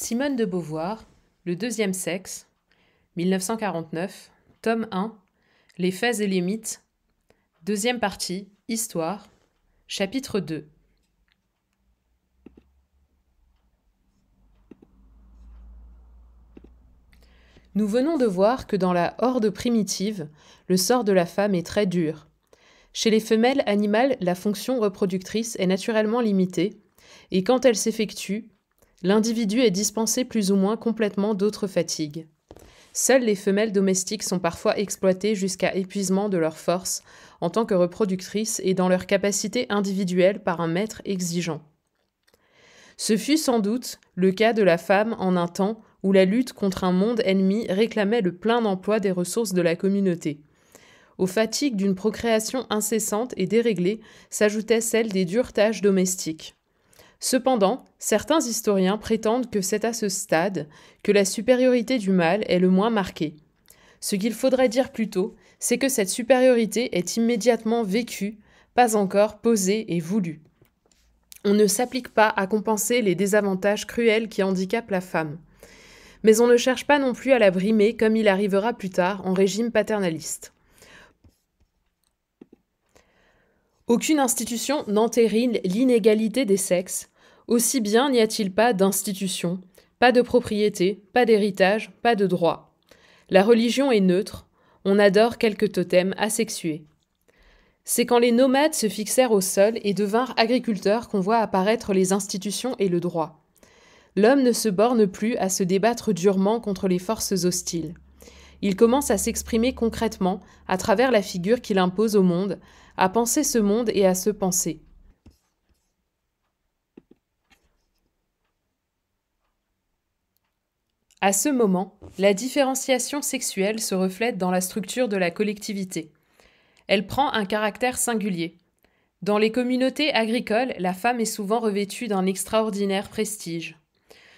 Simone de Beauvoir, Le deuxième sexe, 1949, tome 1, Les faits et les mythes, deuxième partie, Histoire, chapitre 2. Nous venons de voir que dans la horde primitive, le sort de la femme est très dur. Chez les femelles animales, la fonction reproductrice est naturellement limitée, et quand elle s'effectue, L'individu est dispensé plus ou moins complètement d'autres fatigues. Seules les femelles domestiques sont parfois exploitées jusqu'à épuisement de leurs forces en tant que reproductrices et dans leur capacité individuelle par un maître exigeant. Ce fut sans doute le cas de la femme en un temps où la lutte contre un monde ennemi réclamait le plein emploi des ressources de la communauté. Aux fatigues d'une procréation incessante et déréglée s'ajoutaient celles des dures tâches domestiques. Cependant, certains historiens prétendent que c'est à ce stade que la supériorité du mâle est le moins marquée. Ce qu'il faudrait dire plutôt, c'est que cette supériorité est immédiatement vécue, pas encore posée et voulue. On ne s'applique pas à compenser les désavantages cruels qui handicapent la femme. Mais on ne cherche pas non plus à la brimer comme il arrivera plus tard en régime paternaliste. Aucune institution n'entérine l'inégalité des sexes, aussi bien n'y a-t-il pas d'institution, pas de propriété, pas d'héritage, pas de droit. La religion est neutre, on adore quelques totems asexués. C'est quand les nomades se fixèrent au sol et devinrent agriculteurs qu'on voit apparaître les institutions et le droit. L'homme ne se borne plus à se débattre durement contre les forces hostiles. Il commence à s'exprimer concrètement à travers la figure qu'il impose au monde, à penser ce monde et à se penser. À ce moment, la différenciation sexuelle se reflète dans la structure de la collectivité. Elle prend un caractère singulier. Dans les communautés agricoles, la femme est souvent revêtue d'un extraordinaire prestige.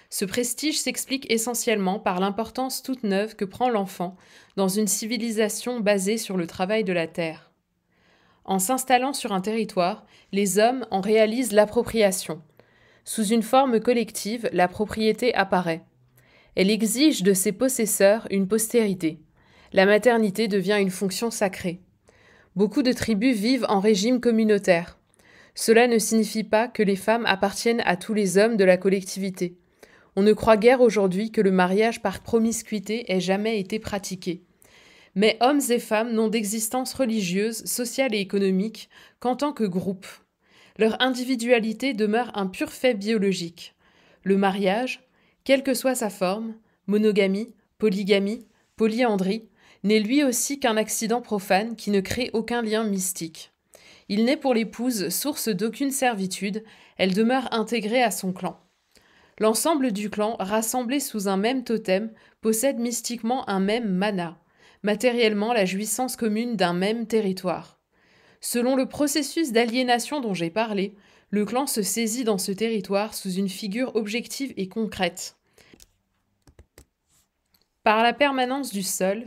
Ce prestige s'explique essentiellement par l'importance toute neuve que prend l'enfant dans une civilisation basée sur le travail de la terre. En s'installant sur un territoire, les hommes en réalisent l'appropriation. Sous une forme collective, la propriété apparaît. Elle exige de ses possesseurs une postérité. La maternité devient une fonction sacrée. Beaucoup de tribus vivent en régime communautaire. Cela ne signifie pas que les femmes appartiennent à tous les hommes de la collectivité. On ne croit guère aujourd'hui que le mariage par promiscuité ait jamais été pratiqué. Mais hommes et femmes n'ont d'existence religieuse, sociale et économique qu'en tant que groupe. Leur individualité demeure un pur fait biologique. Le mariage, quelle que soit sa forme, monogamie, polygamie, polyandrie, n'est lui aussi qu'un accident profane qui ne crée aucun lien mystique. Il n'est pour l'épouse source d'aucune servitude, elle demeure intégrée à son clan. L'ensemble du clan, rassemblé sous un même totem, possède mystiquement un même mana, matériellement la jouissance commune d'un même territoire. Selon le processus d'aliénation dont j'ai parlé, le clan se saisit dans ce territoire sous une figure objective et concrète. Par la permanence du sol,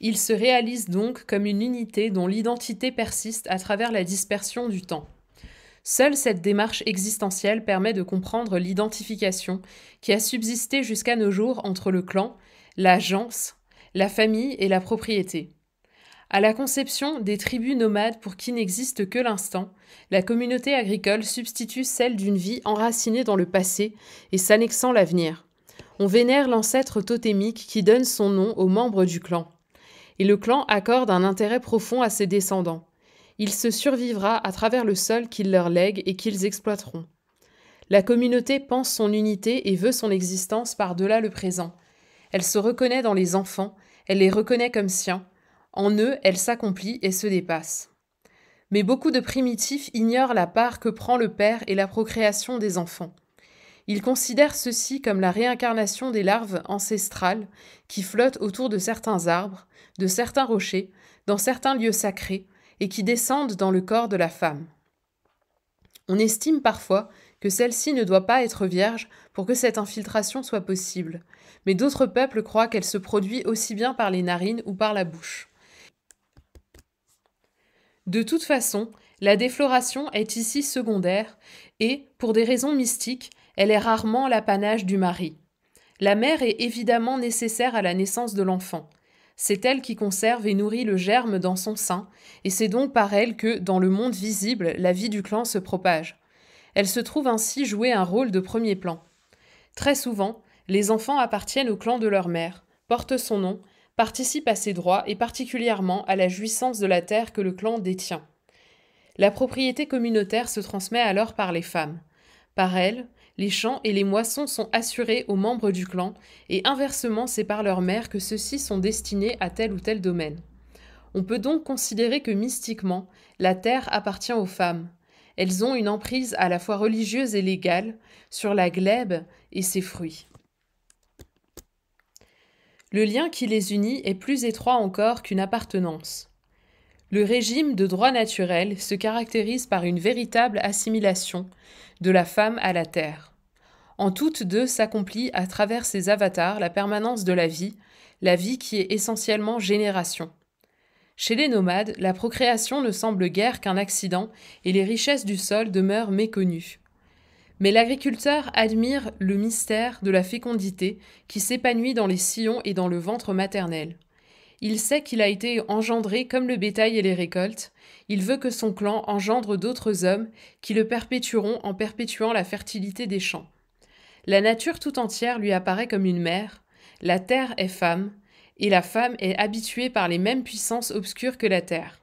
il se réalise donc comme une unité dont l'identité persiste à travers la dispersion du temps. Seule cette démarche existentielle permet de comprendre l'identification qui a subsisté jusqu'à nos jours entre le clan, l'agence, la famille et la propriété. À la conception des tribus nomades pour qui n'existe que l'instant, la communauté agricole substitue celle d'une vie enracinée dans le passé et s'annexant l'avenir. On vénère l'ancêtre totémique qui donne son nom aux membres du clan. Et le clan accorde un intérêt profond à ses descendants. Il se survivra à travers le sol qu'il leur lègue et qu'ils exploiteront. La communauté pense son unité et veut son existence par-delà le présent. Elle se reconnaît dans les enfants, elle les reconnaît comme siens, en eux, elle s'accomplit et se dépasse. Mais beaucoup de primitifs ignorent la part que prend le père et la procréation des enfants. Ils considèrent ceci comme la réincarnation des larves ancestrales qui flottent autour de certains arbres, de certains rochers, dans certains lieux sacrés, et qui descendent dans le corps de la femme. On estime parfois que celle-ci ne doit pas être vierge pour que cette infiltration soit possible, mais d'autres peuples croient qu'elle se produit aussi bien par les narines ou par la bouche. De toute façon, la défloration est ici secondaire et, pour des raisons mystiques, elle est rarement l'apanage du mari. La mère est évidemment nécessaire à la naissance de l'enfant. C'est elle qui conserve et nourrit le germe dans son sein, et c'est donc par elle que, dans le monde visible, la vie du clan se propage. Elle se trouve ainsi jouer un rôle de premier plan. Très souvent, les enfants appartiennent au clan de leur mère, portent son nom participe à ses droits et particulièrement à la jouissance de la terre que le clan détient. La propriété communautaire se transmet alors par les femmes. Par elles, les champs et les moissons sont assurés aux membres du clan, et inversement c'est par leur mère que ceux-ci sont destinés à tel ou tel domaine. On peut donc considérer que mystiquement, la terre appartient aux femmes. Elles ont une emprise à la fois religieuse et légale sur la glèbe et ses fruits le lien qui les unit est plus étroit encore qu'une appartenance. Le régime de droit naturel se caractérise par une véritable assimilation de la femme à la terre. En toutes deux s'accomplit à travers ces avatars la permanence de la vie, la vie qui est essentiellement génération. Chez les nomades, la procréation ne semble guère qu'un accident et les richesses du sol demeurent méconnues. Mais l'agriculteur admire le mystère de la fécondité qui s'épanouit dans les sillons et dans le ventre maternel. Il sait qu'il a été engendré comme le bétail et les récoltes. Il veut que son clan engendre d'autres hommes qui le perpétueront en perpétuant la fertilité des champs. La nature tout entière lui apparaît comme une mère. La terre est femme, et la femme est habituée par les mêmes puissances obscures que la terre.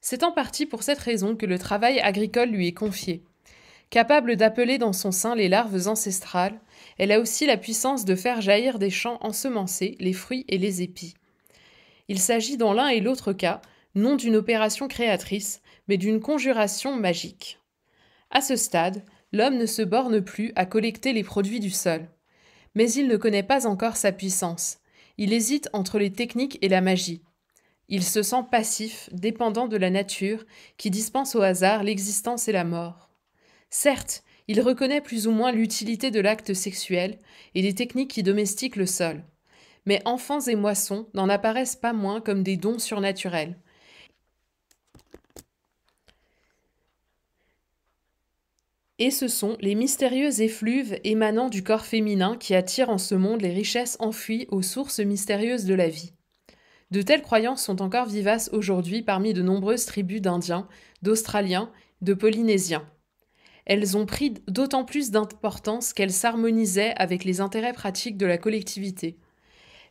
C'est en partie pour cette raison que le travail agricole lui est confié. Capable d'appeler dans son sein les larves ancestrales, elle a aussi la puissance de faire jaillir des champs ensemencés les fruits et les épis. Il s'agit dans l'un et l'autre cas non d'une opération créatrice, mais d'une conjuration magique. À ce stade, l'homme ne se borne plus à collecter les produits du sol. Mais il ne connaît pas encore sa puissance. Il hésite entre les techniques et la magie. Il se sent passif, dépendant de la nature, qui dispense au hasard l'existence et la mort. Certes, il reconnaît plus ou moins l'utilité de l'acte sexuel et des techniques qui domestiquent le sol. Mais enfants et moissons n'en apparaissent pas moins comme des dons surnaturels. Et ce sont les mystérieuses effluves émanant du corps féminin qui attirent en ce monde les richesses enfouies aux sources mystérieuses de la vie. De telles croyances sont encore vivaces aujourd'hui parmi de nombreuses tribus d'Indiens, d'Australiens, de Polynésiens elles ont pris d'autant plus d'importance qu'elles s'harmonisaient avec les intérêts pratiques de la collectivité.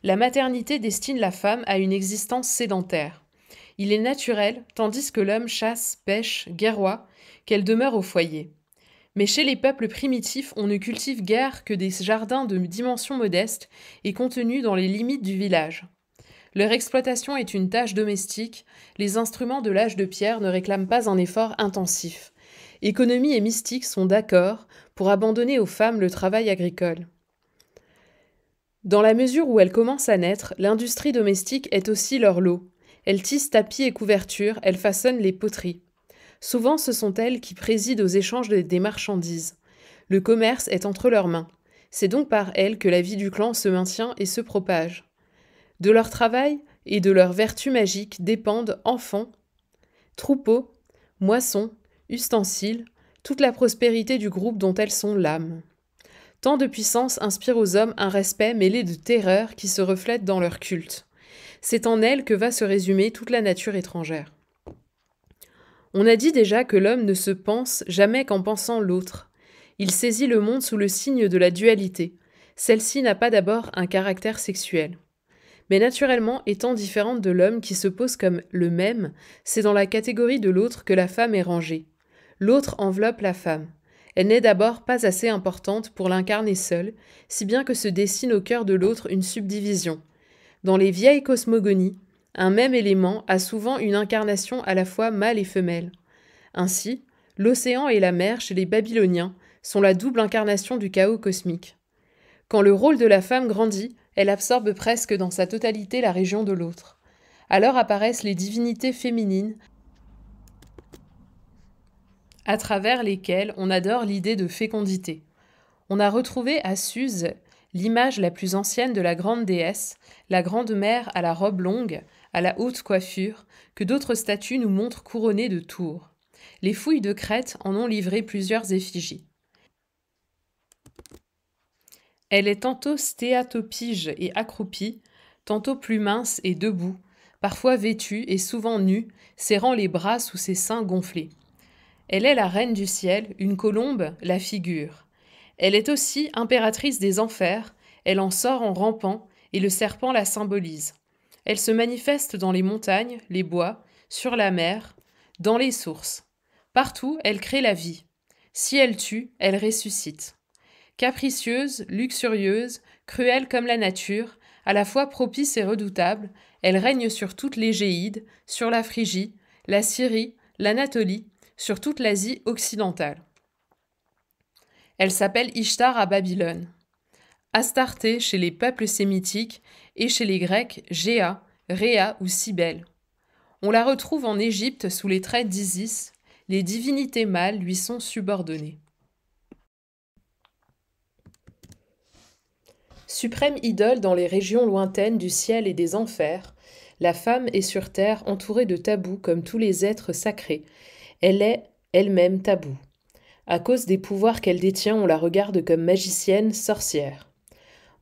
La maternité destine la femme à une existence sédentaire. Il est naturel, tandis que l'homme chasse, pêche, guerroie, qu'elle demeure au foyer. Mais chez les peuples primitifs, on ne cultive guère que des jardins de dimension modeste et contenus dans les limites du village. Leur exploitation est une tâche domestique, les instruments de l'âge de pierre ne réclament pas un effort intensif économie et mystique sont d'accord pour abandonner aux femmes le travail agricole. Dans la mesure où elles commencent à naître, l'industrie domestique est aussi leur lot. Elles tissent tapis et couvertures, elles façonnent les poteries. Souvent, ce sont elles qui président aux échanges des marchandises. Le commerce est entre leurs mains. C'est donc par elles que la vie du clan se maintient et se propage. De leur travail et de leur vertu magique dépendent enfants, troupeaux, moissons, ustensiles, toute la prospérité du groupe dont elles sont l'âme. Tant de puissance inspire aux hommes un respect mêlé de terreur qui se reflète dans leur culte. C'est en elle que va se résumer toute la nature étrangère. On a dit déjà que l'homme ne se pense jamais qu'en pensant l'autre. Il saisit le monde sous le signe de la dualité. Celle-ci n'a pas d'abord un caractère sexuel. Mais naturellement, étant différente de l'homme qui se pose comme le même, c'est dans la catégorie de l'autre que la femme est rangée l'autre enveloppe la femme. Elle n'est d'abord pas assez importante pour l'incarner seule, si bien que se dessine au cœur de l'autre une subdivision. Dans les vieilles cosmogonies, un même élément a souvent une incarnation à la fois mâle et femelle. Ainsi, l'océan et la mer chez les Babyloniens sont la double incarnation du chaos cosmique. Quand le rôle de la femme grandit, elle absorbe presque dans sa totalité la région de l'autre. Alors apparaissent les divinités féminines à travers lesquels on adore l'idée de fécondité. On a retrouvé à Suse l'image la plus ancienne de la grande déesse, la grande mère à la robe longue, à la haute coiffure, que d'autres statues nous montrent couronnée de tours. Les fouilles de Crète en ont livré plusieurs effigies. Elle est tantôt stéatopige et accroupie, tantôt plus mince et debout, parfois vêtue et souvent nue, serrant les bras sous ses seins gonflés. Elle est la reine du ciel, une colombe, la figure. Elle est aussi impératrice des enfers, elle en sort en rampant, et le serpent la symbolise. Elle se manifeste dans les montagnes, les bois, sur la mer, dans les sources. Partout, elle crée la vie. Si elle tue, elle ressuscite. Capricieuse, luxurieuse, cruelle comme la nature, à la fois propice et redoutable, elle règne sur toutes les géides, sur la Phrygie, la Syrie, l'Anatolie, sur toute l'Asie occidentale. Elle s'appelle Ishtar à Babylone. Astarté chez les peuples sémitiques et chez les Grecs, Géa, Réa ou Cybèle. On la retrouve en Égypte sous les traits d'Isis, les divinités mâles lui sont subordonnées. Suprême idole dans les régions lointaines du ciel et des enfers, la femme est sur terre entourée de tabous comme tous les êtres sacrés, elle est elle-même taboue. À cause des pouvoirs qu'elle détient, on la regarde comme magicienne, sorcière.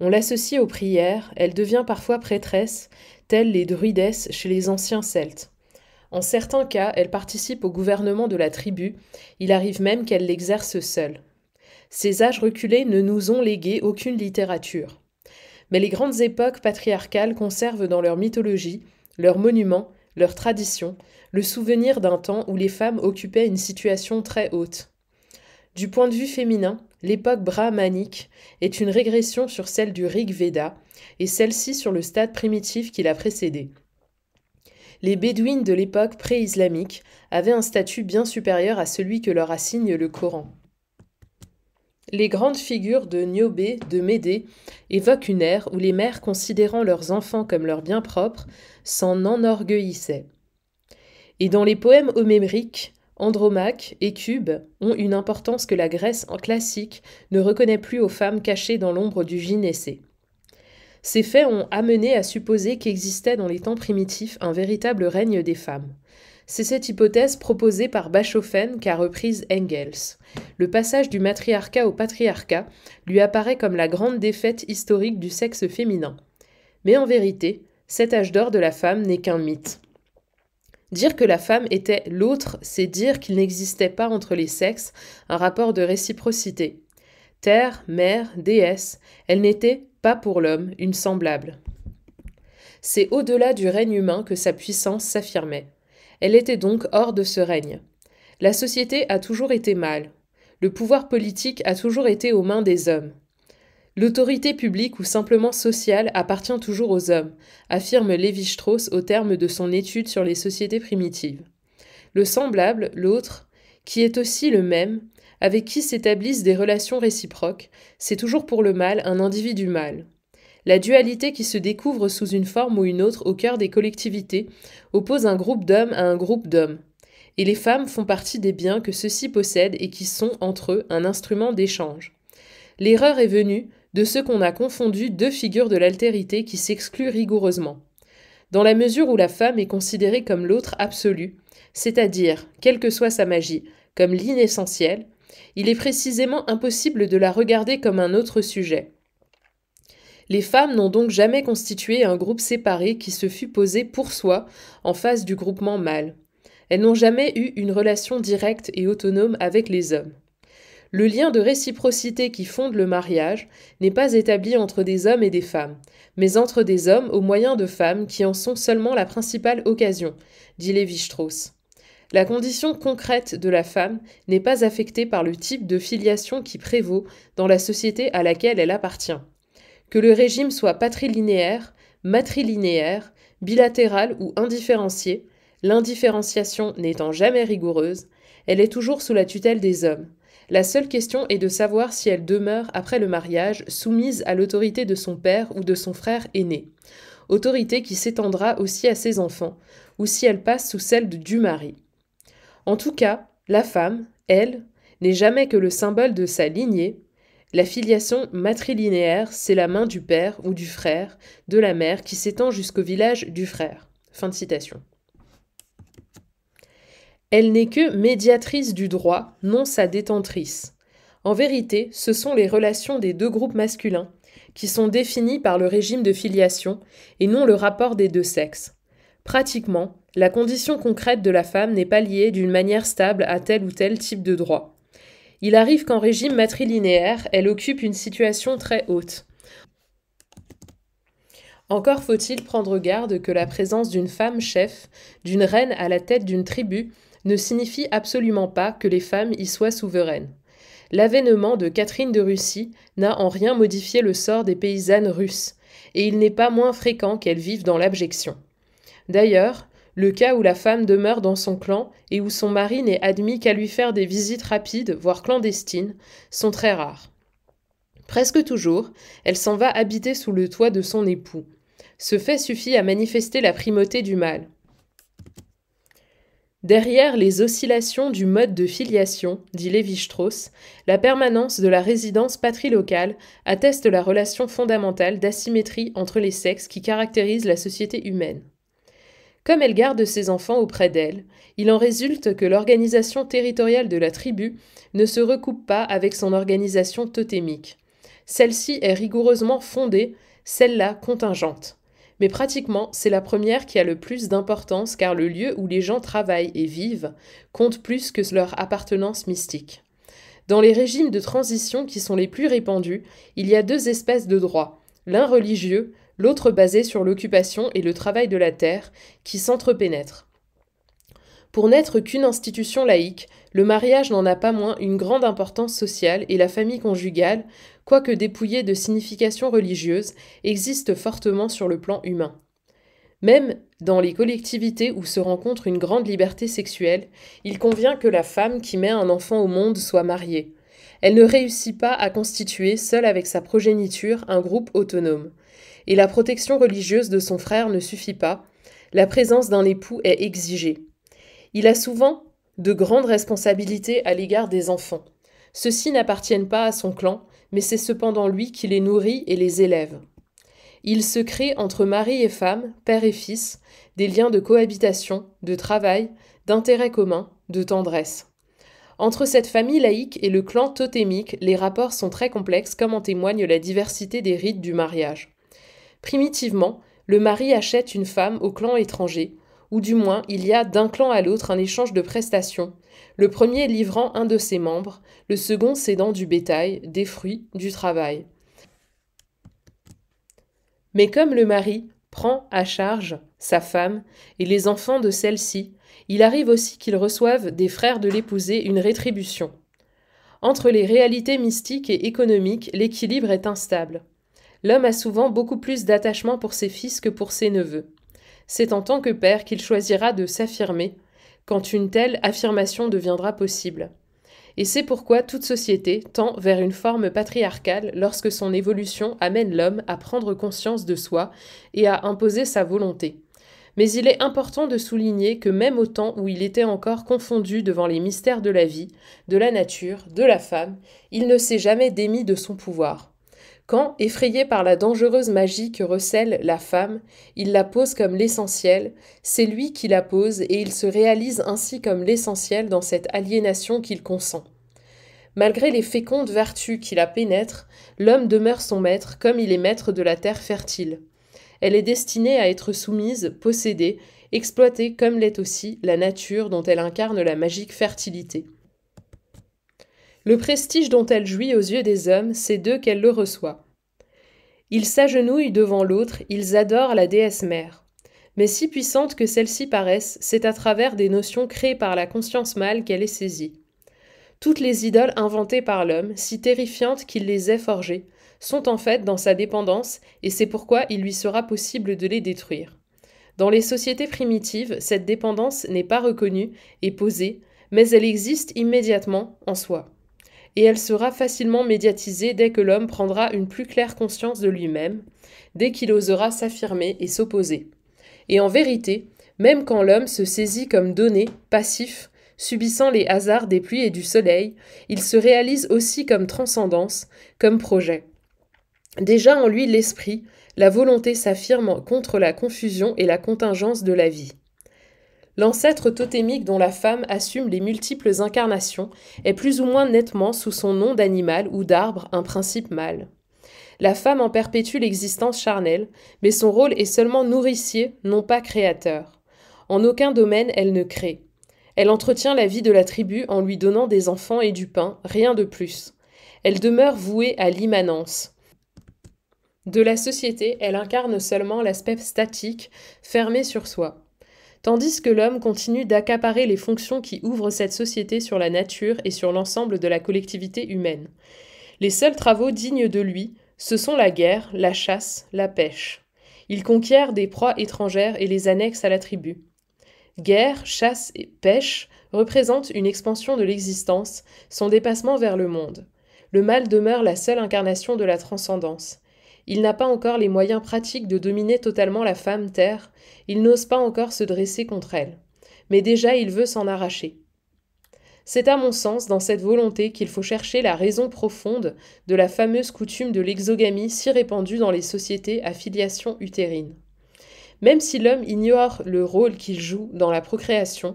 On l'associe aux prières, elle devient parfois prêtresse, telle les druidesses chez les anciens Celtes. En certains cas, elle participe au gouvernement de la tribu, il arrive même qu'elle l'exerce seule. Ces âges reculés ne nous ont légué aucune littérature. Mais les grandes époques patriarcales conservent dans leur mythologie, leurs monuments, leur tradition, le souvenir d'un temps où les femmes occupaient une situation très haute. Du point de vue féminin, l'époque brahmanique est une régression sur celle du Rig Veda et celle-ci sur le stade primitif qui l'a précédé. Les bédouines de l'époque pré-islamique avaient un statut bien supérieur à celui que leur assigne le Coran les grandes figures de Niobé, de Médée, évoquent une ère où les mères, considérant leurs enfants comme leurs biens propres, s'en enorgueillissaient. Et dans les poèmes homériques, Andromaque et Cube ont une importance que la Grèce en classique ne reconnaît plus aux femmes cachées dans l'ombre du gynécée. Ces faits ont amené à supposer qu'existait dans les temps primitifs un véritable règne des femmes. C'est cette hypothèse proposée par Bachofen qu'a reprise Engels. Le passage du matriarcat au patriarcat lui apparaît comme la grande défaite historique du sexe féminin. Mais en vérité, cet âge d'or de la femme n'est qu'un mythe. Dire que la femme était l'autre, c'est dire qu'il n'existait pas entre les sexes un rapport de réciprocité. Terre, mère, déesse, elle n'était pas pour l'homme une semblable. C'est au-delà du règne humain que sa puissance s'affirmait. Elle était donc hors de ce règne. La société a toujours été mal. Le pouvoir politique a toujours été aux mains des hommes. L'autorité publique ou simplement sociale appartient toujours aux hommes, affirme Lévi-Strauss au terme de son étude sur les sociétés primitives. Le semblable, l'autre, qui est aussi le même, avec qui s'établissent des relations réciproques, c'est toujours pour le mal un individu mâle. La dualité qui se découvre sous une forme ou une autre au cœur des collectivités oppose un groupe d'hommes à un groupe d'hommes. Et les femmes font partie des biens que ceux-ci possèdent et qui sont, entre eux, un instrument d'échange. L'erreur est venue de ce qu'on a confondu deux figures de l'altérité qui s'excluent rigoureusement. Dans la mesure où la femme est considérée comme l'autre absolu, c'est-à-dire, quelle que soit sa magie, comme l'inessentiel, il est précisément impossible de la regarder comme un autre sujet. Les femmes n'ont donc jamais constitué un groupe séparé qui se fût posé pour soi en face du groupement mâle. Elles n'ont jamais eu une relation directe et autonome avec les hommes. Le lien de réciprocité qui fonde le mariage n'est pas établi entre des hommes et des femmes, mais entre des hommes au moyen de femmes qui en sont seulement la principale occasion, dit Lévi-Strauss. La condition concrète de la femme n'est pas affectée par le type de filiation qui prévaut dans la société à laquelle elle appartient que le régime soit patrilinéaire, matrilinéaire, bilatéral ou indifférencié, l'indifférenciation n'étant jamais rigoureuse, elle est toujours sous la tutelle des hommes. La seule question est de savoir si elle demeure après le mariage soumise à l'autorité de son père ou de son frère aîné, autorité qui s'étendra aussi à ses enfants, ou si elle passe sous celle du mari. En tout cas, la femme, elle, n'est jamais que le symbole de sa lignée, la filiation matrilinéaire, c'est la main du père ou du frère de la mère qui s'étend jusqu'au village du frère. Fin de citation. Elle n'est que médiatrice du droit, non sa détentrice. En vérité, ce sont les relations des deux groupes masculins qui sont définies par le régime de filiation et non le rapport des deux sexes. Pratiquement, la condition concrète de la femme n'est pas liée d'une manière stable à tel ou tel type de droit il arrive qu'en régime matrilinéaire, elle occupe une situation très haute. Encore faut-il prendre garde que la présence d'une femme chef, d'une reine à la tête d'une tribu, ne signifie absolument pas que les femmes y soient souveraines. L'avènement de Catherine de Russie n'a en rien modifié le sort des paysannes russes, et il n'est pas moins fréquent qu'elles vivent dans l'abjection. D'ailleurs, le cas où la femme demeure dans son clan et où son mari n'est admis qu'à lui faire des visites rapides, voire clandestines, sont très rares. Presque toujours, elle s'en va habiter sous le toit de son époux. Ce fait suffit à manifester la primauté du mâle. Derrière les oscillations du mode de filiation, dit Lévi-Strauss, la permanence de la résidence patrilocale atteste la relation fondamentale d'asymétrie entre les sexes qui caractérise la société humaine. Comme elle garde ses enfants auprès d'elle, il en résulte que l'organisation territoriale de la tribu ne se recoupe pas avec son organisation totémique. Celle-ci est rigoureusement fondée, celle-là contingente. Mais pratiquement, c'est la première qui a le plus d'importance car le lieu où les gens travaillent et vivent compte plus que leur appartenance mystique. Dans les régimes de transition qui sont les plus répandus, il y a deux espèces de droits, l'un religieux, l'autre basée sur l'occupation et le travail de la terre, qui s'entrepénètre. Pour n'être qu'une institution laïque, le mariage n'en a pas moins une grande importance sociale et la famille conjugale, quoique dépouillée de signification religieuse, existe fortement sur le plan humain. Même dans les collectivités où se rencontre une grande liberté sexuelle, il convient que la femme qui met un enfant au monde soit mariée. Elle ne réussit pas à constituer, seule avec sa progéniture, un groupe autonome et la protection religieuse de son frère ne suffit pas, la présence d'un époux est exigée. Il a souvent de grandes responsabilités à l'égard des enfants. Ceux-ci n'appartiennent pas à son clan, mais c'est cependant lui qui les nourrit et les élève. Il se crée entre mari et femme, père et fils, des liens de cohabitation, de travail, d'intérêt commun, de tendresse. Entre cette famille laïque et le clan totémique, les rapports sont très complexes comme en témoigne la diversité des rites du mariage. Primitivement, le mari achète une femme au clan étranger, ou du moins il y a d'un clan à l'autre un échange de prestations, le premier livrant un de ses membres, le second cédant du bétail, des fruits, du travail. Mais comme le mari prend à charge sa femme et les enfants de celle-ci, il arrive aussi qu'il reçoivent des frères de l'épousée une rétribution. Entre les réalités mystiques et économiques, l'équilibre est instable l'homme a souvent beaucoup plus d'attachement pour ses fils que pour ses neveux. C'est en tant que père qu'il choisira de s'affirmer, quand une telle affirmation deviendra possible. Et c'est pourquoi toute société tend vers une forme patriarcale lorsque son évolution amène l'homme à prendre conscience de soi et à imposer sa volonté. Mais il est important de souligner que même au temps où il était encore confondu devant les mystères de la vie, de la nature, de la femme, il ne s'est jamais démis de son pouvoir quand, effrayé par la dangereuse magie que recèle la femme, il la pose comme l'essentiel, c'est lui qui la pose et il se réalise ainsi comme l'essentiel dans cette aliénation qu'il consent. Malgré les fécondes vertus qui la pénètrent, l'homme demeure son maître comme il est maître de la terre fertile. Elle est destinée à être soumise, possédée, exploitée comme l'est aussi la nature dont elle incarne la magique fertilité. Le prestige dont elle jouit aux yeux des hommes, c'est d'eux qu'elle le reçoit. Ils s'agenouillent devant l'autre, ils adorent la déesse mère. Mais si puissante que celle-ci paraisse, c'est à travers des notions créées par la conscience mâle qu'elle est saisie. Toutes les idoles inventées par l'homme, si terrifiantes qu'il les ait forgées, sont en fait dans sa dépendance, et c'est pourquoi il lui sera possible de les détruire. Dans les sociétés primitives, cette dépendance n'est pas reconnue et posée, mais elle existe immédiatement en soi et elle sera facilement médiatisée dès que l'homme prendra une plus claire conscience de lui-même, dès qu'il osera s'affirmer et s'opposer. Et en vérité, même quand l'homme se saisit comme donné, passif, subissant les hasards des pluies et du soleil, il se réalise aussi comme transcendance, comme projet. Déjà en lui l'esprit, la volonté s'affirme contre la confusion et la contingence de la vie. L'ancêtre totémique dont la femme assume les multiples incarnations est plus ou moins nettement sous son nom d'animal ou d'arbre un principe mâle. La femme en perpétue l'existence charnelle, mais son rôle est seulement nourricier, non pas créateur. En aucun domaine elle ne crée. Elle entretient la vie de la tribu en lui donnant des enfants et du pain, rien de plus. Elle demeure vouée à l'immanence. De la société, elle incarne seulement l'aspect statique, fermé sur soi tandis que l'homme continue d'accaparer les fonctions qui ouvrent cette société sur la nature et sur l'ensemble de la collectivité humaine. Les seuls travaux dignes de lui, ce sont la guerre, la chasse, la pêche. Il conquiert des proies étrangères et les annexe à la tribu. Guerre, chasse et pêche représentent une expansion de l'existence, son dépassement vers le monde. Le mal demeure la seule incarnation de la transcendance. Il n'a pas encore les moyens pratiques de dominer totalement la femme terre, il n'ose pas encore se dresser contre elle. Mais déjà il veut s'en arracher. C'est à mon sens dans cette volonté qu'il faut chercher la raison profonde de la fameuse coutume de l'exogamie si répandue dans les sociétés à filiation utérine. Même si l'homme ignore le rôle qu'il joue dans la procréation,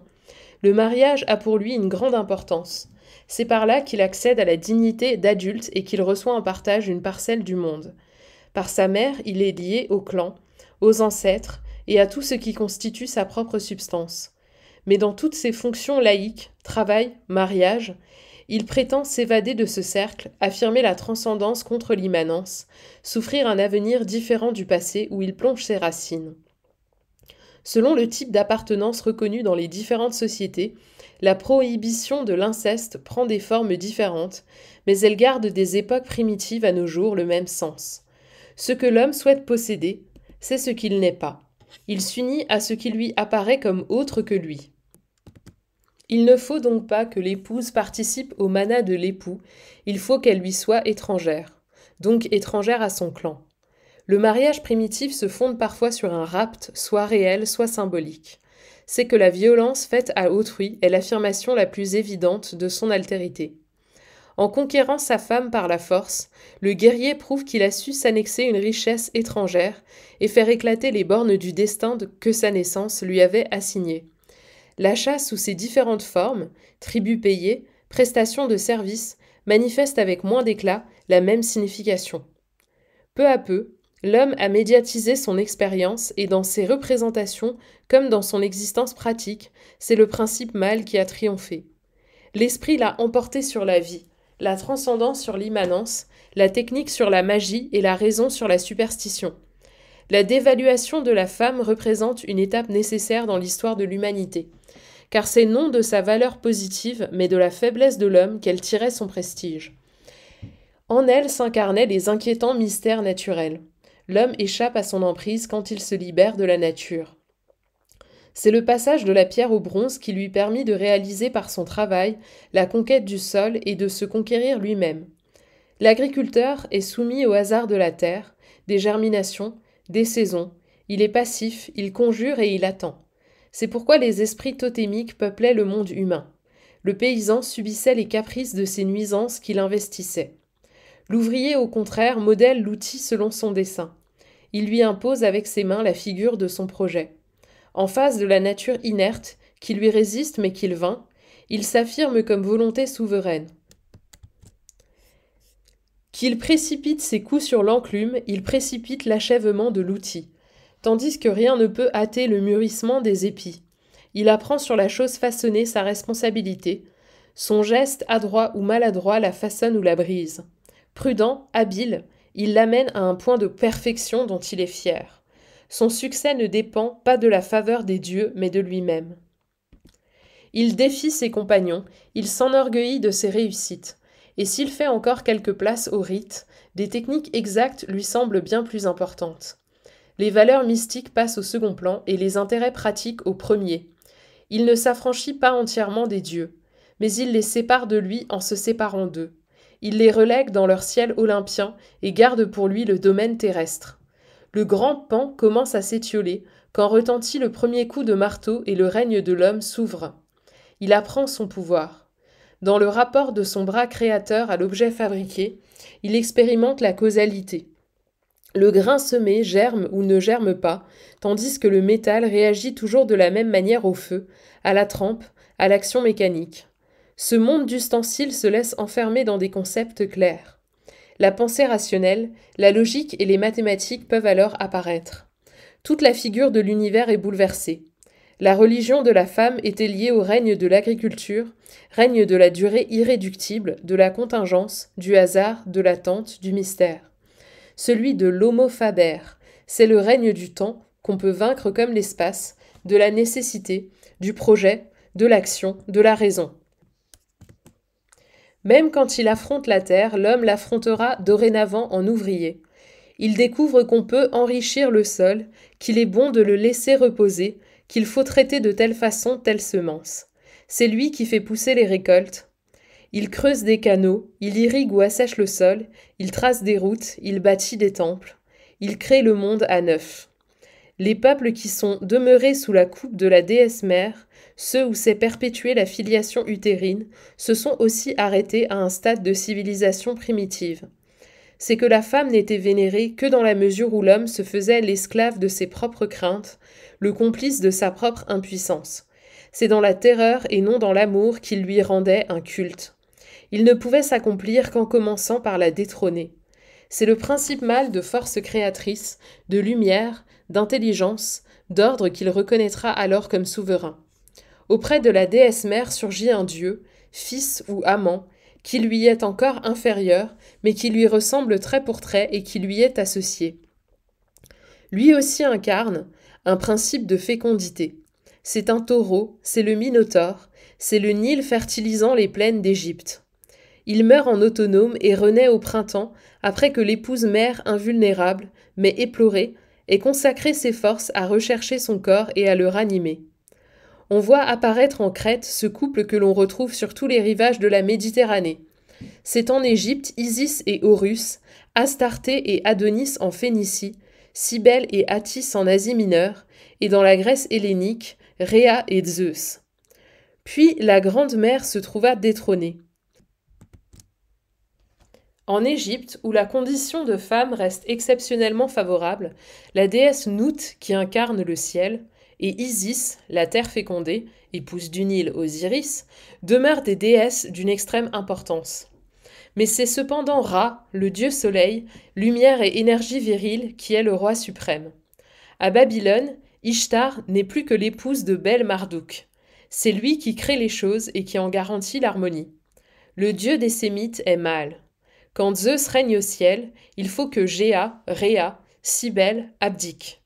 le mariage a pour lui une grande importance. C'est par là qu'il accède à la dignité d'adulte et qu'il reçoit en partage une parcelle du monde. Par sa mère, il est lié au clan, aux ancêtres et à tout ce qui constitue sa propre substance. Mais dans toutes ses fonctions laïques, travail, mariage, il prétend s'évader de ce cercle, affirmer la transcendance contre l'immanence, souffrir un avenir différent du passé où il plonge ses racines. Selon le type d'appartenance reconnu dans les différentes sociétés, la prohibition de l'inceste prend des formes différentes, mais elle garde des époques primitives à nos jours le même sens. Ce que l'homme souhaite posséder, c'est ce qu'il n'est pas. Il s'unit à ce qui lui apparaît comme autre que lui. Il ne faut donc pas que l'épouse participe au mana de l'époux, il faut qu'elle lui soit étrangère, donc étrangère à son clan. Le mariage primitif se fonde parfois sur un rapt, soit réel, soit symbolique. C'est que la violence faite à autrui est l'affirmation la plus évidente de son altérité. En conquérant sa femme par la force, le guerrier prouve qu'il a su s'annexer une richesse étrangère et faire éclater les bornes du destin que sa naissance lui avait assigné. La chasse sous ses différentes formes, tribut payé, prestations de service, manifeste avec moins d'éclat la même signification. Peu à peu, l'homme a médiatisé son expérience et dans ses représentations, comme dans son existence pratique, c'est le principe mâle qui a triomphé. L'esprit l'a emporté sur la vie, la transcendance sur l'immanence, la technique sur la magie et la raison sur la superstition. La dévaluation de la femme représente une étape nécessaire dans l'histoire de l'humanité, car c'est non de sa valeur positive, mais de la faiblesse de l'homme qu'elle tirait son prestige. En elle s'incarnaient les inquiétants mystères naturels. L'homme échappe à son emprise quand il se libère de la nature. C'est le passage de la pierre au bronze qui lui permit de réaliser par son travail la conquête du sol et de se conquérir lui-même. L'agriculteur est soumis au hasard de la terre, des germinations, des saisons, il est passif, il conjure et il attend. C'est pourquoi les esprits totémiques peuplaient le monde humain. Le paysan subissait les caprices de ces nuisances qu'il investissait. L'ouvrier, au contraire, modèle l'outil selon son dessein. Il lui impose avec ses mains la figure de son projet. En face de la nature inerte, qui lui résiste mais qu'il vainc, il s'affirme comme volonté souveraine. Qu'il précipite ses coups sur l'enclume, il précipite l'achèvement de l'outil, tandis que rien ne peut hâter le mûrissement des épis. Il apprend sur la chose façonnée sa responsabilité, son geste adroit ou maladroit la façonne ou la brise. Prudent, habile, il l'amène à un point de perfection dont il est fier son succès ne dépend pas de la faveur des dieux, mais de lui-même. Il défie ses compagnons, il s'enorgueillit de ses réussites, et s'il fait encore quelques places au rite, des techniques exactes lui semblent bien plus importantes. Les valeurs mystiques passent au second plan et les intérêts pratiques au premier. Il ne s'affranchit pas entièrement des dieux, mais il les sépare de lui en se séparant d'eux. Il les relègue dans leur ciel olympien et garde pour lui le domaine terrestre le grand pan commence à s'étioler, quand retentit le premier coup de marteau et le règne de l'homme s'ouvre. Il apprend son pouvoir. Dans le rapport de son bras créateur à l'objet fabriqué, il expérimente la causalité. Le grain semé germe ou ne germe pas, tandis que le métal réagit toujours de la même manière au feu, à la trempe, à l'action mécanique. Ce monde d'ustensiles se laisse enfermer dans des concepts clairs. La pensée rationnelle, la logique et les mathématiques peuvent alors apparaître. Toute la figure de l'univers est bouleversée. La religion de la femme était liée au règne de l'agriculture, règne de la durée irréductible, de la contingence, du hasard, de l'attente, du mystère. Celui de l'homophabère, c'est le règne du temps qu'on peut vaincre comme l'espace, de la nécessité, du projet, de l'action, de la raison. Même quand il affronte la terre, l'homme l'affrontera dorénavant en ouvrier. Il découvre qu'on peut enrichir le sol, qu'il est bon de le laisser reposer, qu'il faut traiter de telle façon telle semence. C'est lui qui fait pousser les récoltes. Il creuse des canaux, il irrigue ou assèche le sol, il trace des routes, il bâtit des temples, il crée le monde à neuf. Les peuples qui sont demeurés sous la coupe de la déesse mère ceux où s'est perpétuée la filiation utérine, se sont aussi arrêtés à un stade de civilisation primitive. C'est que la femme n'était vénérée que dans la mesure où l'homme se faisait l'esclave de ses propres craintes, le complice de sa propre impuissance. C'est dans la terreur et non dans l'amour qu'il lui rendait un culte. Il ne pouvait s'accomplir qu'en commençant par la détrôner. C'est le principe mâle de force créatrice, de lumière, d'intelligence, d'ordre qu'il reconnaîtra alors comme souverain. Auprès de la déesse mère surgit un dieu, fils ou amant, qui lui est encore inférieur, mais qui lui ressemble trait pour trait et qui lui est associé. Lui aussi incarne un principe de fécondité. C'est un taureau, c'est le Minotaure, c'est le Nil fertilisant les plaines d'Égypte. Il meurt en autonome et renaît au printemps, après que l'épouse mère invulnérable, mais éplorée, ait consacré ses forces à rechercher son corps et à le ranimer on voit apparaître en Crète ce couple que l'on retrouve sur tous les rivages de la Méditerranée. C'est en Égypte Isis et Horus, Astarté et Adonis en Phénicie, Cybèle et Attis en Asie mineure, et dans la Grèce hellénique, Rhea et Zeus. Puis la grande mère se trouva détrônée. En Égypte, où la condition de femme reste exceptionnellement favorable, la déesse Nout, qui incarne le ciel, et Isis, la terre fécondée, épouse Nil, Osiris, demeurent des déesses d'une extrême importance. Mais c'est cependant Ra, le dieu soleil, lumière et énergie virile, qui est le roi suprême. À Babylone, Ishtar n'est plus que l'épouse de Bel Marduk. C'est lui qui crée les choses et qui en garantit l'harmonie. Le dieu des Sémites est mâle. Quand Zeus règne au ciel, il faut que Géa, Réa, Cybèle abdiquent.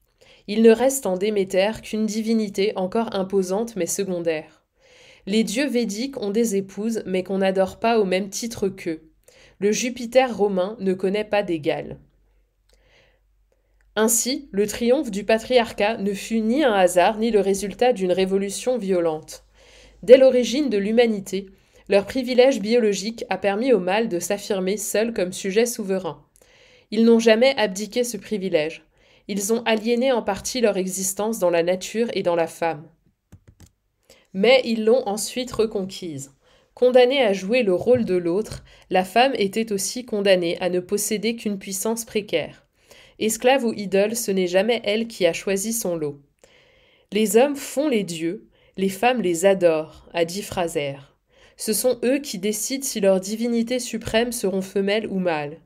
Il ne reste en Déméter qu'une divinité encore imposante mais secondaire. Les dieux védiques ont des épouses mais qu'on n'adore pas au même titre qu'eux. Le Jupiter romain ne connaît pas d'égal. Ainsi, le triomphe du patriarcat ne fut ni un hasard ni le résultat d'une révolution violente. Dès l'origine de l'humanité, leur privilège biologique a permis au mâle de s'affirmer seul comme sujet souverain. Ils n'ont jamais abdiqué ce privilège ils ont aliéné en partie leur existence dans la nature et dans la femme. Mais ils l'ont ensuite reconquise. Condamnée à jouer le rôle de l'autre, la femme était aussi condamnée à ne posséder qu'une puissance précaire. Esclave ou idole, ce n'est jamais elle qui a choisi son lot. Les hommes font les dieux, les femmes les adorent, a dit Fraser. Ce sont eux qui décident si leurs divinités suprêmes seront femelles ou mâles.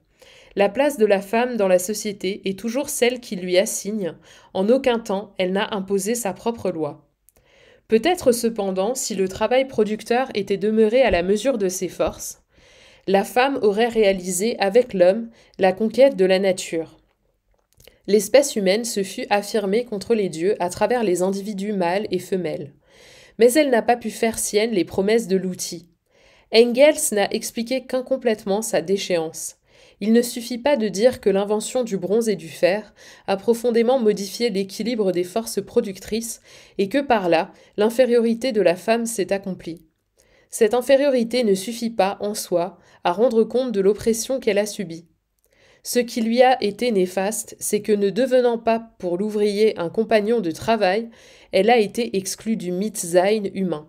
La place de la femme dans la société est toujours celle qui lui assigne, en aucun temps elle n'a imposé sa propre loi. Peut-être cependant, si le travail producteur était demeuré à la mesure de ses forces, la femme aurait réalisé avec l'homme la conquête de la nature. L'espèce humaine se fut affirmée contre les dieux à travers les individus mâles et femelles. Mais elle n'a pas pu faire sienne les promesses de l'outil. Engels n'a expliqué qu'incomplètement sa déchéance. Il ne suffit pas de dire que l'invention du bronze et du fer a profondément modifié l'équilibre des forces productrices et que par là, l'infériorité de la femme s'est accomplie. Cette infériorité ne suffit pas, en soi, à rendre compte de l'oppression qu'elle a subie. Ce qui lui a été néfaste, c'est que ne devenant pas pour l'ouvrier un compagnon de travail, elle a été exclue du mythe humain.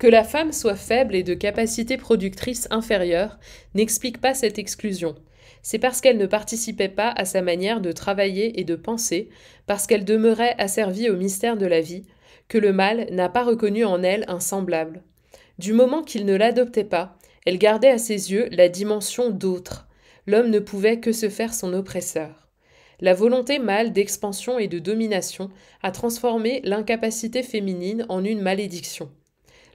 Que la femme soit faible et de capacité productrice inférieure n'explique pas cette exclusion. C'est parce qu'elle ne participait pas à sa manière de travailler et de penser, parce qu'elle demeurait asservie au mystère de la vie, que le mal n'a pas reconnu en elle un semblable. Du moment qu'il ne l'adoptait pas, elle gardait à ses yeux la dimension d'autre. L'homme ne pouvait que se faire son oppresseur. La volonté mâle d'expansion et de domination a transformé l'incapacité féminine en une malédiction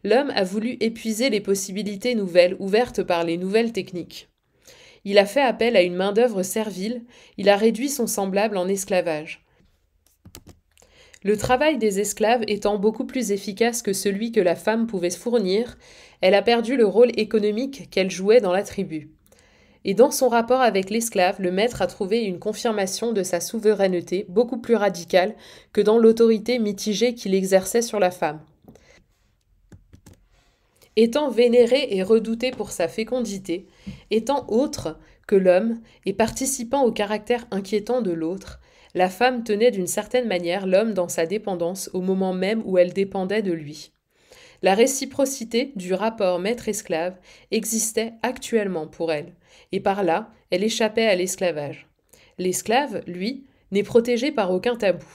l'homme a voulu épuiser les possibilités nouvelles ouvertes par les nouvelles techniques. Il a fait appel à une main-d'œuvre servile, il a réduit son semblable en esclavage. Le travail des esclaves étant beaucoup plus efficace que celui que la femme pouvait fournir, elle a perdu le rôle économique qu'elle jouait dans la tribu. Et dans son rapport avec l'esclave, le maître a trouvé une confirmation de sa souveraineté beaucoup plus radicale que dans l'autorité mitigée qu'il exerçait sur la femme étant vénéré et redouté pour sa fécondité, étant autre que l'homme et participant au caractère inquiétant de l'autre, la femme tenait d'une certaine manière l'homme dans sa dépendance au moment même où elle dépendait de lui. La réciprocité du rapport maître-esclave existait actuellement pour elle, et par là, elle échappait à l'esclavage. L'esclave, lui, n'est protégé par aucun tabou.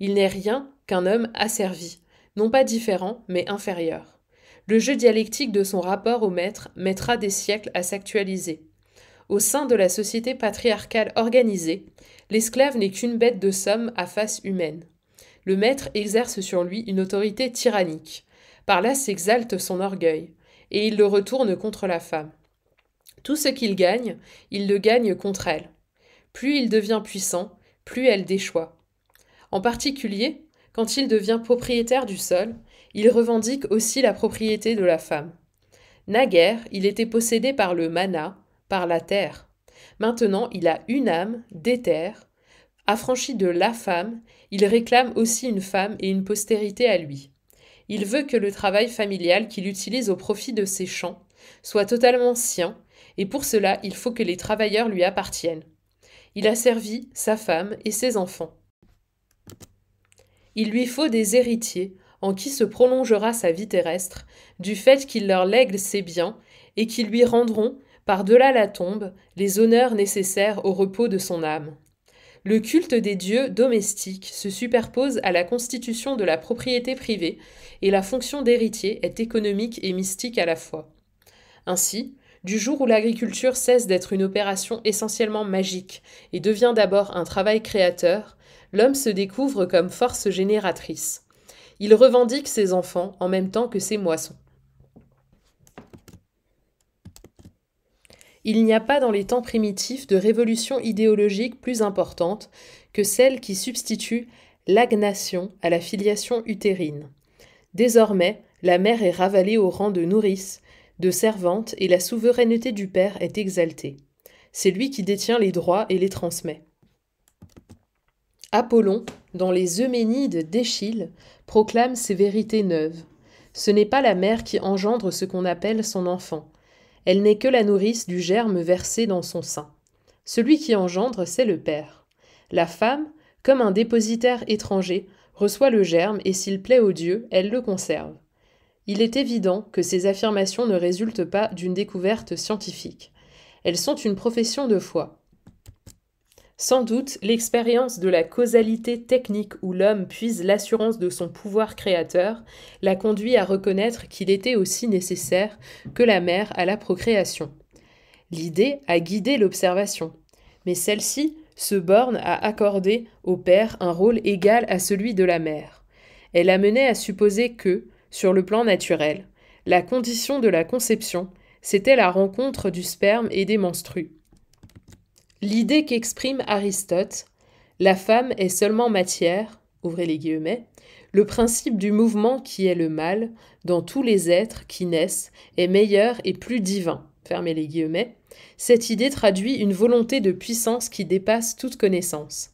Il n'est rien qu'un homme asservi, non pas différent, mais inférieur. Le jeu dialectique de son rapport au maître mettra des siècles à s'actualiser. Au sein de la société patriarcale organisée, l'esclave n'est qu'une bête de somme à face humaine. Le maître exerce sur lui une autorité tyrannique. Par là s'exalte son orgueil, et il le retourne contre la femme. Tout ce qu'il gagne, il le gagne contre elle. Plus il devient puissant, plus elle déchoit. En particulier, quand il devient propriétaire du sol, il revendique aussi la propriété de la femme. Naguère, il était possédé par le mana, par la terre. Maintenant, il a une âme, des terres. Affranchi de la femme, il réclame aussi une femme et une postérité à lui. Il veut que le travail familial qu'il utilise au profit de ses champs soit totalement sien, et pour cela il faut que les travailleurs lui appartiennent. Il a servi sa femme et ses enfants. Il lui faut des héritiers en qui se prolongera sa vie terrestre, du fait qu'il leur lègue ses biens, et qu'ils lui rendront, par-delà la tombe, les honneurs nécessaires au repos de son âme. Le culte des dieux domestiques se superpose à la constitution de la propriété privée, et la fonction d'héritier est économique et mystique à la fois. Ainsi, du jour où l'agriculture cesse d'être une opération essentiellement magique et devient d'abord un travail créateur, l'homme se découvre comme force génératrice. Il revendique ses enfants en même temps que ses moissons. Il n'y a pas dans les temps primitifs de révolution idéologique plus importante que celle qui substitue l'agnation à la filiation utérine. Désormais, la mère est ravalée au rang de nourrice, de servante, et la souveraineté du père est exaltée. C'est lui qui détient les droits et les transmet. Apollon, dans les Euménides d'Échille, proclame ces vérités neuves. Ce n'est pas la mère qui engendre ce qu'on appelle son enfant. Elle n'est que la nourrice du germe versé dans son sein. Celui qui engendre, c'est le père. La femme, comme un dépositaire étranger, reçoit le germe et s'il plaît aux dieux, elle le conserve. Il est évident que ces affirmations ne résultent pas d'une découverte scientifique. Elles sont une profession de foi. Sans doute, l'expérience de la causalité technique où l'homme puise l'assurance de son pouvoir créateur l'a conduit à reconnaître qu'il était aussi nécessaire que la mère à la procréation. L'idée a guidé l'observation, mais celle-ci se borne à accorder au père un rôle égal à celui de la mère. Elle amenait à supposer que, sur le plan naturel, la condition de la conception, c'était la rencontre du sperme et des menstrues. L'idée qu'exprime Aristote, la femme est seulement matière, ouvrez les guillemets, le principe du mouvement qui est le mal dans tous les êtres qui naissent est meilleur et plus divin, fermez les guillemets, cette idée traduit une volonté de puissance qui dépasse toute connaissance.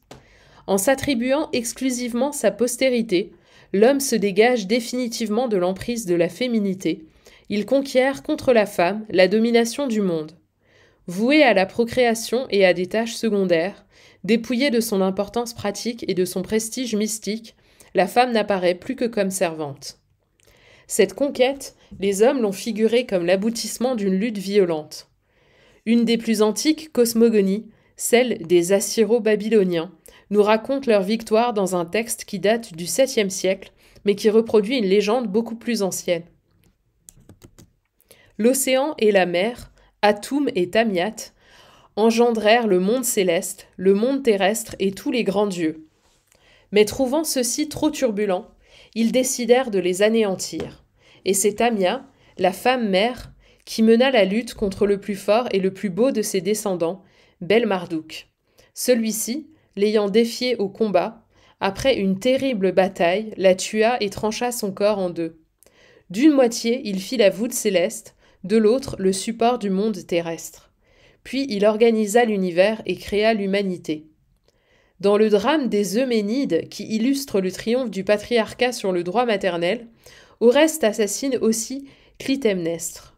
En s'attribuant exclusivement sa postérité, l'homme se dégage définitivement de l'emprise de la féminité, il conquiert contre la femme la domination du monde vouée à la procréation et à des tâches secondaires, dépouillée de son importance pratique et de son prestige mystique, la femme n'apparaît plus que comme servante. Cette conquête, les hommes l'ont figurée comme l'aboutissement d'une lutte violente. Une des plus antiques cosmogonies, celle des Assyro-Babyloniens, nous raconte leur victoire dans un texte qui date du 7e siècle, mais qui reproduit une légende beaucoup plus ancienne. L'océan et la mer, Atum et Tamiat, engendrèrent le monde céleste, le monde terrestre et tous les grands dieux. Mais trouvant ceux-ci trop turbulents, ils décidèrent de les anéantir. Et c'est Tamiat, la femme mère, qui mena la lutte contre le plus fort et le plus beau de ses descendants, Belmardouk. Celui-ci, l'ayant défié au combat, après une terrible bataille, la tua et trancha son corps en deux. D'une moitié, il fit la voûte céleste, de l'autre le support du monde terrestre. Puis il organisa l'univers et créa l'humanité. Dans le drame des Euménides, qui illustre le triomphe du patriarcat sur le droit maternel, Oreste assassine aussi Clytemnestre.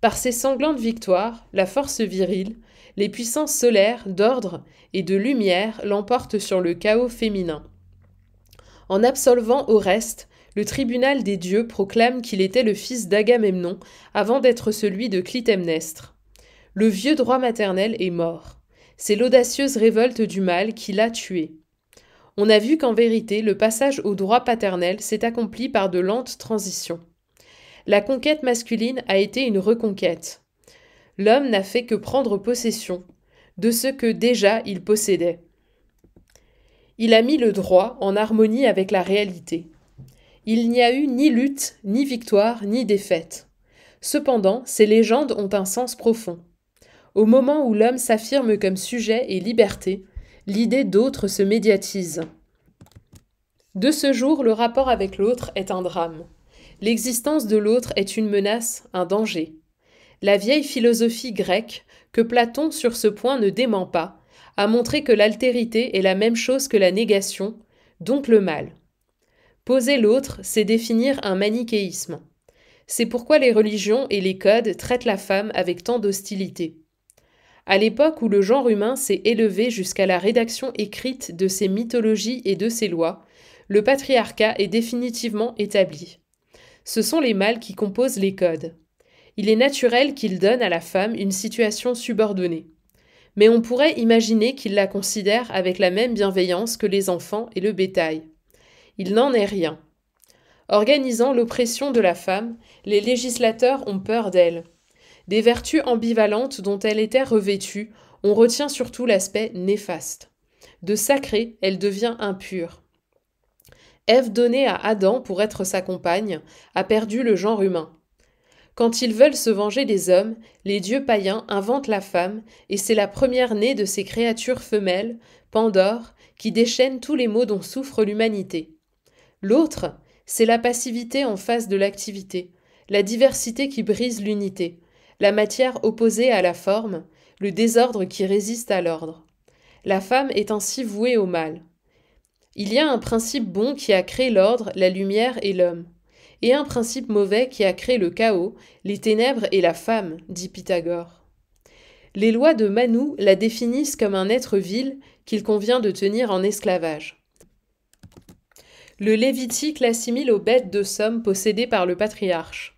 Par ses sanglantes victoires, la force virile, les puissances solaires, d'ordre et de lumière l'emportent sur le chaos féminin. En absolvant Oreste, le tribunal des dieux proclame qu'il était le fils d'Agamemnon avant d'être celui de Clytemnestre. Le vieux droit maternel est mort. C'est l'audacieuse révolte du mal qui l'a tué. On a vu qu'en vérité, le passage au droit paternel s'est accompli par de lentes transitions. La conquête masculine a été une reconquête. L'homme n'a fait que prendre possession de ce que déjà il possédait. Il a mis le droit en harmonie avec la réalité. Il n'y a eu ni lutte, ni victoire, ni défaite. Cependant, ces légendes ont un sens profond. Au moment où l'homme s'affirme comme sujet et liberté, l'idée d'autre se médiatise. De ce jour, le rapport avec l'autre est un drame. L'existence de l'autre est une menace, un danger. La vieille philosophie grecque, que Platon sur ce point ne dément pas, a montré que l'altérité est la même chose que la négation, donc le mal. Poser l'autre, c'est définir un manichéisme. C'est pourquoi les religions et les codes traitent la femme avec tant d'hostilité. À l'époque où le genre humain s'est élevé jusqu'à la rédaction écrite de ses mythologies et de ses lois, le patriarcat est définitivement établi. Ce sont les mâles qui composent les codes. Il est naturel qu'ils donnent à la femme une situation subordonnée. Mais on pourrait imaginer qu'ils la considèrent avec la même bienveillance que les enfants et le bétail. Il n'en est rien. Organisant l'oppression de la femme, les législateurs ont peur d'elle. Des vertus ambivalentes dont elle était revêtue, on retient surtout l'aspect néfaste. De sacrée, elle devient impure. Ève donnée à Adam pour être sa compagne a perdu le genre humain. Quand ils veulent se venger des hommes, les dieux païens inventent la femme, et c'est la première née de ces créatures femelles, Pandore, qui déchaîne tous les maux dont souffre l'humanité. L'autre, c'est la passivité en face de l'activité, la diversité qui brise l'unité, la matière opposée à la forme, le désordre qui résiste à l'ordre. La femme est ainsi vouée au mal. Il y a un principe bon qui a créé l'ordre, la lumière et l'homme, et un principe mauvais qui a créé le chaos, les ténèbres et la femme, dit Pythagore. Les lois de Manu la définissent comme un être vil qu'il convient de tenir en esclavage le Lévitique l'assimile aux bêtes de somme possédées par le patriarche.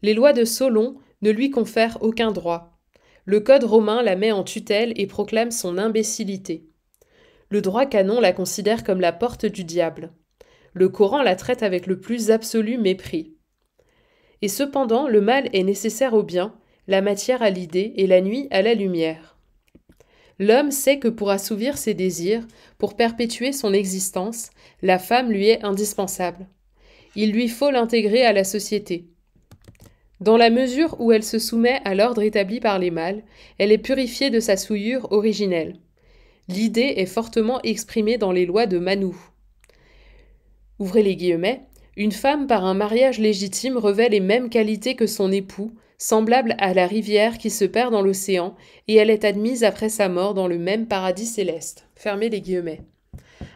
Les lois de Solon ne lui confèrent aucun droit. Le Code romain la met en tutelle et proclame son imbécilité. Le droit canon la considère comme la porte du diable. Le Coran la traite avec le plus absolu mépris. Et cependant, le mal est nécessaire au bien, la matière à l'idée et la nuit à la lumière. L'homme sait que pour assouvir ses désirs, pour perpétuer son existence, la femme lui est indispensable. Il lui faut l'intégrer à la société. Dans la mesure où elle se soumet à l'ordre établi par les mâles, elle est purifiée de sa souillure originelle. L'idée est fortement exprimée dans les lois de Manou. Ouvrez les guillemets. Une femme par un mariage légitime revêt les mêmes qualités que son époux, semblable à la rivière qui se perd dans l'océan, et elle est admise après sa mort dans le même paradis céleste. Fermez les guillemets.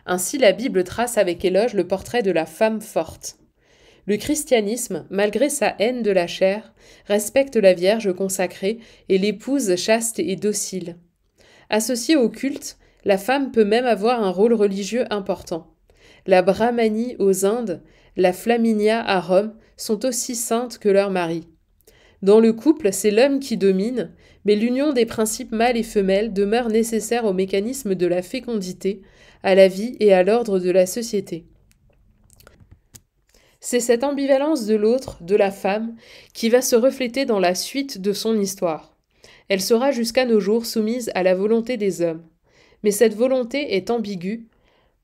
Ainsi, la Bible trace avec éloge le portrait de la femme forte. Le christianisme, malgré sa haine de la chair, respecte la Vierge consacrée et l'épouse chaste et docile. Associée au culte, la femme peut même avoir un rôle religieux important. La Brahmanie aux Indes, la Flaminia à Rome sont aussi saintes que leur mari. Dans le couple, c'est l'homme qui domine, mais l'union des principes mâle et femelle demeure nécessaire au mécanisme de la fécondité, à la vie et à l'ordre de la société. C'est cette ambivalence de l'autre, de la femme, qui va se refléter dans la suite de son histoire. Elle sera jusqu'à nos jours soumise à la volonté des hommes. Mais cette volonté est ambiguë.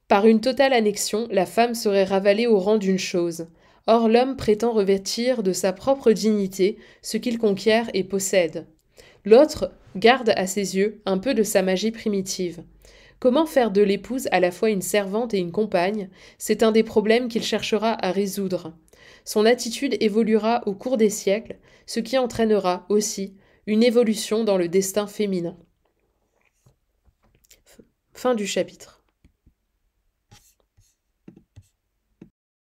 Par une totale annexion, la femme serait ravalée au rang d'une chose, Or l'homme prétend revêtir de sa propre dignité ce qu'il conquiert et possède. L'autre garde à ses yeux un peu de sa magie primitive. Comment faire de l'épouse à la fois une servante et une compagne C'est un des problèmes qu'il cherchera à résoudre. Son attitude évoluera au cours des siècles, ce qui entraînera aussi une évolution dans le destin féminin. Fin du chapitre.